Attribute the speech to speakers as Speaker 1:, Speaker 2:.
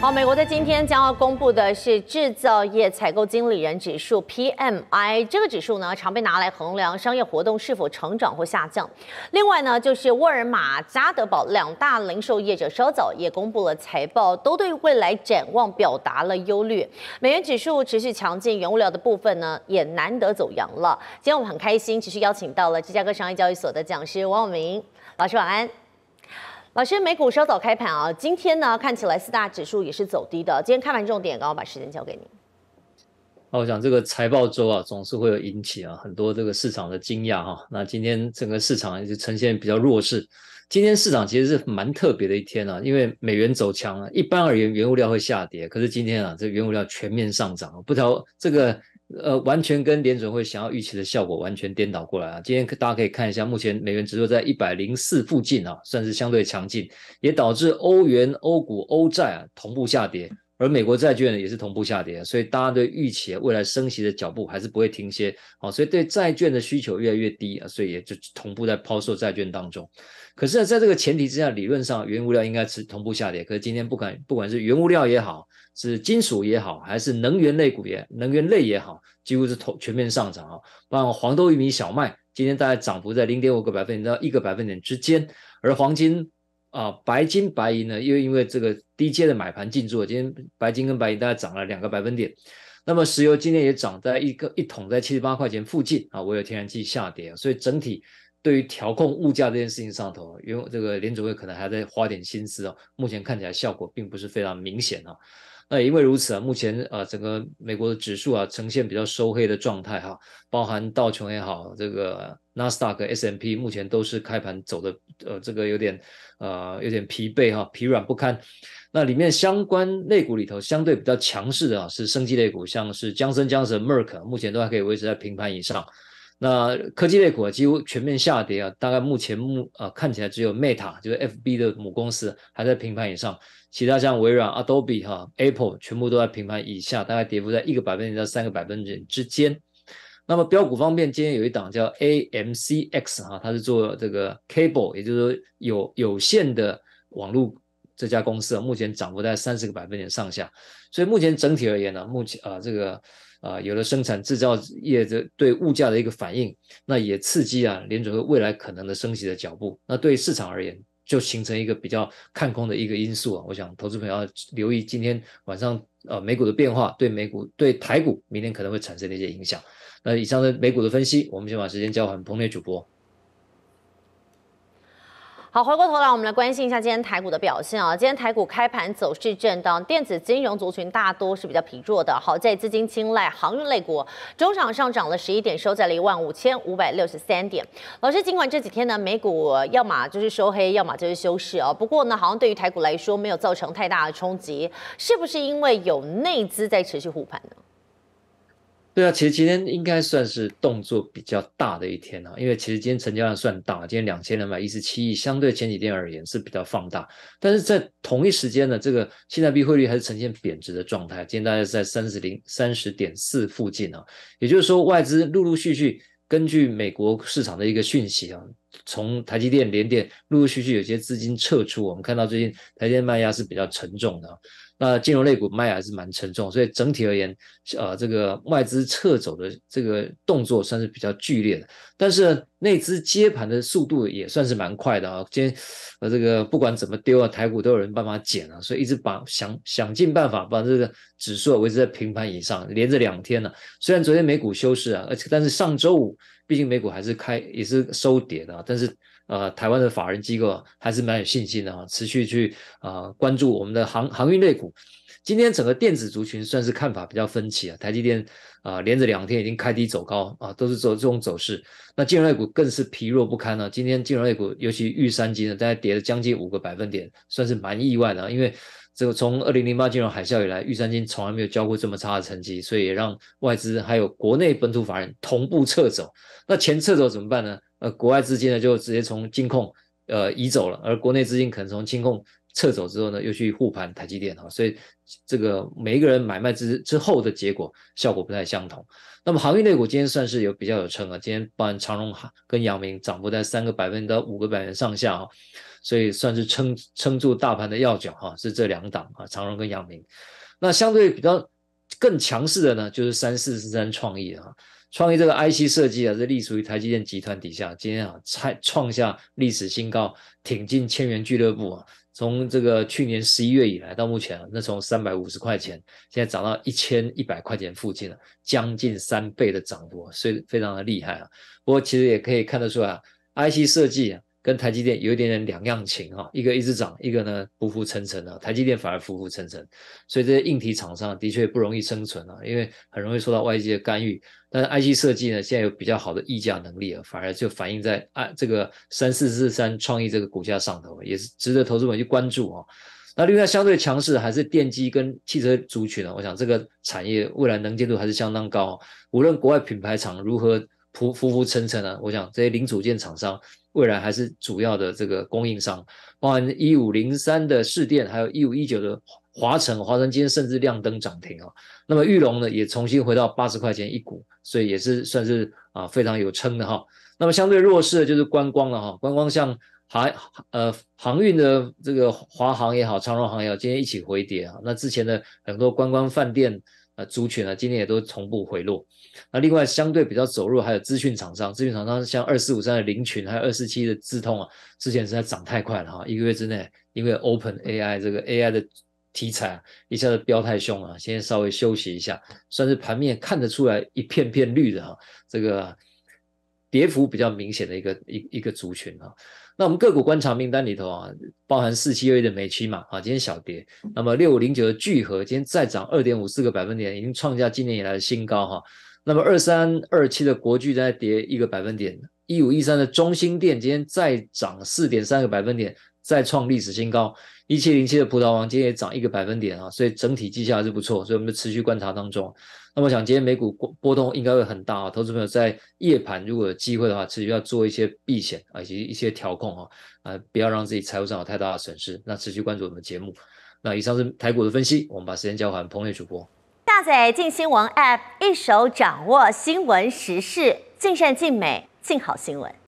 Speaker 1: 好，美国在今天将要公布的是制造业采购经理人指数 PMI，这个指数呢，常被拿来衡量商业活动是否成长或下降。另外呢，就是沃尔玛、家得宝两大零售业者稍早也公布了财报，都对未来展望表达了忧虑。美元指数持续强劲，原物料的部分呢，也难得走阳了。今天我们很开心，持续邀请到了芝加哥商业交易所的讲师王永明老师，晚安。老师，美股稍早开盘啊，今天呢看起来四大指数也是走低的。今天开完重点，刚好把时间交给你。
Speaker 2: 那我想这个财报周啊，总是会有引起啊很多这个市场的惊讶哈。那今天整个市场也是呈现比较弱势。今天市场其实是蛮特别的一天啊，因为美元走强了，一般而言原物料会下跌，可是今天啊这原物料全面上涨，不知道这个。呃，完全跟联准会想要预期的效果完全颠倒过来啊！今天大家可以看一下，目前美元指数在一百零四附近啊，算是相对强劲，也导致欧元、欧股、欧债啊同步下跌。而美国债券也是同步下跌，所以大家对预期未来升息的脚步还是不会停歇，好，所以对债券的需求越来越低，所以也就同步在抛售债券当中。可是，呢，在这个前提之下，理论上原物料应该是同步下跌，可是今天不管不管是原物料也好，是金属也好，还是能源类股也，能源类也好，几乎是同全面上涨啊，包括黄豆、玉米、小麦，今天大概涨幅在零点五个百分点到一个百分点之间，而黄金。啊，白金、白银呢？又因为这个低阶的买盘进驻，今天白金跟白银大概涨了两个百分点。那么石油今天也涨在一个一桶在七十八块钱附近啊。唯有天然气下跌，所以整体对于调控物价这件事情上头，因为这个联储会可能还在花点心思啊。目前看起来效果并不是非常明显啊。那也因为如此啊，目前呃整个美国的指数啊呈现比较收黑的状态哈，包含道琼也好，这个纳斯达克 S M P 目前都是开盘走的呃这个有点呃有点疲惫哈，疲软不堪。那里面相关类股里头相对比较强势的啊是生技类股，像是江森、江森、Merck，目前都还可以维持在平盘以上。那科技类股几乎全面下跌啊，大概目前目啊看起来只有 Meta 就是 F B 的母公司还在平盘以上，其他像微软、Adobe 哈、Apple 全部都在平盘以下，大概跌幅在一个百分点到三个百分点之间。那么标股方面，今天有一档叫 AMCX 哈，它是做这个 Cable，也就是说有有线的网络。这家公司啊，目前涨幅在三十个百分点上下，所以目前整体而言呢，目前啊这个啊有了生产制造业的对物价的一个反应，那也刺激啊联储会未来可能的升息的脚步，那对市场而言就形成一个比较看空的一个因素啊。我想，投资朋友留意今天晚上呃美股的变化，对美股对台股明天可能会产生的一些影响。那以上的美股的分析，我们先把时间交还彭磊主播。
Speaker 1: 好，回过头来，我们来关心一下今天台股的表现啊。今天台股开盘走势震荡，电子金融族群大多是比较疲弱的。好在资金青睐航运类股，中场上涨了十一点，收在了一万五千五百六十三点。老师，尽管这几天呢，美股要么就是收黑，要么就是休市啊。不过呢，好像对于台股来说，没有造成太大的冲击，是不是因为有内资在持续护盘呢？
Speaker 2: 对啊，其实今天应该算是动作比较大的一天啊，因为其实今天成交量算大，今天两千两百一十七亿，相对前几天而言是比较放大。但是在同一时间呢，这个新台币汇率还是呈现贬值的状态，今天大是在三十零三十点四附近啊，也就是说外资陆陆续续根据美国市场的一个讯息啊。从台积电、联电陆陆续续有些资金撤出，我们看到最近台积电卖压是比较沉重的，那金融类股卖还是蛮沉重，所以整体而言，呃，这个外资撤走的这个动作算是比较剧烈的。但是内资接盘的速度也算是蛮快的啊，今天呃，这个不管怎么丢啊，台股都有人帮法捡啊，所以一直把想想尽办法把这个指数维持在平盘以上，连着两天了，虽然昨天美股休市啊，而且但是上周五。毕竟美股还是开也是收跌的，但是呃，台湾的法人机构还是蛮有信心的啊，持续去啊关注我们的航航运类股。今天整个电子族群算是看法比较分歧啊，台积电啊连着两天已经开低走高啊，都是走这种走势。那金融类股更是疲弱不堪呢，今天金融类股尤其裕山金呢，大概跌了将近五个百分点，算是蛮意外的，因为。这个从二零零八金融海啸以来，预算金从来没有交过这么差的成绩，所以也让外资还有国内本土法人同步撤走。那钱撤走怎么办呢？呃，国外资金呢就直接从金控呃移走了，而国内资金可能从金控。撤走之后呢，又去护盘台积电哈，所以这个每一个人买卖之之后的结果效果不太相同。那么行业类股今天算是有比较有撑啊，今天包含长荣跟扬明涨幅在三个百分到五个百分上下哈，所以算是撑撑住大盘的要角哈，是这两档啊，长荣跟扬明。那相对比较更强势的呢，就是三四十三创意啊。创意这个 IC 设计啊，是隶属于台积电集团底下，今天啊创创下历史新高，挺进千元俱乐部啊。从这个去年十一月以来到目前，那从三百五十块钱，现在涨到一千一百块钱附近了，将近三倍的涨幅，所以非常的厉害啊！不过其实也可以看得出来，IC 设计。跟台积电有一点点两样情哈，一个一直涨，一个呢浮浮沉沉啊。台积电反而浮浮沉沉，所以这些硬体厂商的确不容易生存啊，因为很容易受到外界的干预。但是 I G 设计呢，现在有比较好的溢价能力啊，反而就反映在啊这个三四四三创意这个股价上头，也是值得投资者去关注啊。那另外相对强势还是电机跟汽车族群呢？我想这个产业未来能见度还是相当高，无论国外品牌厂如何。浮浮浮沉沉啊！我想这些零组件厂商未来还是主要的这个供应商，包含一五零三的市电，还有一五一九的华诚，华诚今天甚至亮灯涨停啊。那么玉龙呢，也重新回到八十块钱一股，所以也是算是啊非常有撑的哈。那么相对弱势的就是观光了哈，观光像航呃航运的这个华航也好，长荣航也好，今天一起回跌啊。那之前的很多观光饭店。啊，族群啊，今天也都同步回落。那另外相对比较走弱，还有资讯厂商，资讯厂商像二四五三的零群，还有二四七的智通啊，之前实在涨太快了哈，一个月之内，因为 Open AI 这个 AI 的题材一下子飙太凶了，现在稍微休息一下，算是盘面看得出来一片片绿的哈，这个跌幅比较明显的一个一一个族群啊。那我们个股观察名单里头啊，包含四七 A 的美期嘛，啊，今天小跌。那么六五零九的聚合今天再涨二点五四个百分点，已经创下今年以来的新高哈。那么二三二七的国巨再跌一个百分点，一五一三的中心店今天再涨四点三个百分点。再创历史新高，一七零七的葡萄王今天也涨一个百分点啊，所以整体绩效还是不错，所以我们持续观察当中。那么想今天美股波波动应该会很大啊，投资朋友在夜盘如果有机会的话，持续要做一些避险啊以及一些调控啊，啊，不要让自己财务上有太大的损失。那持续关注我们的节目。那以上是台股的分析，我们把时间交还鹏飞主播。
Speaker 1: 下载尽新闻 App，一手掌握新闻时事，尽善尽美，尽好新闻。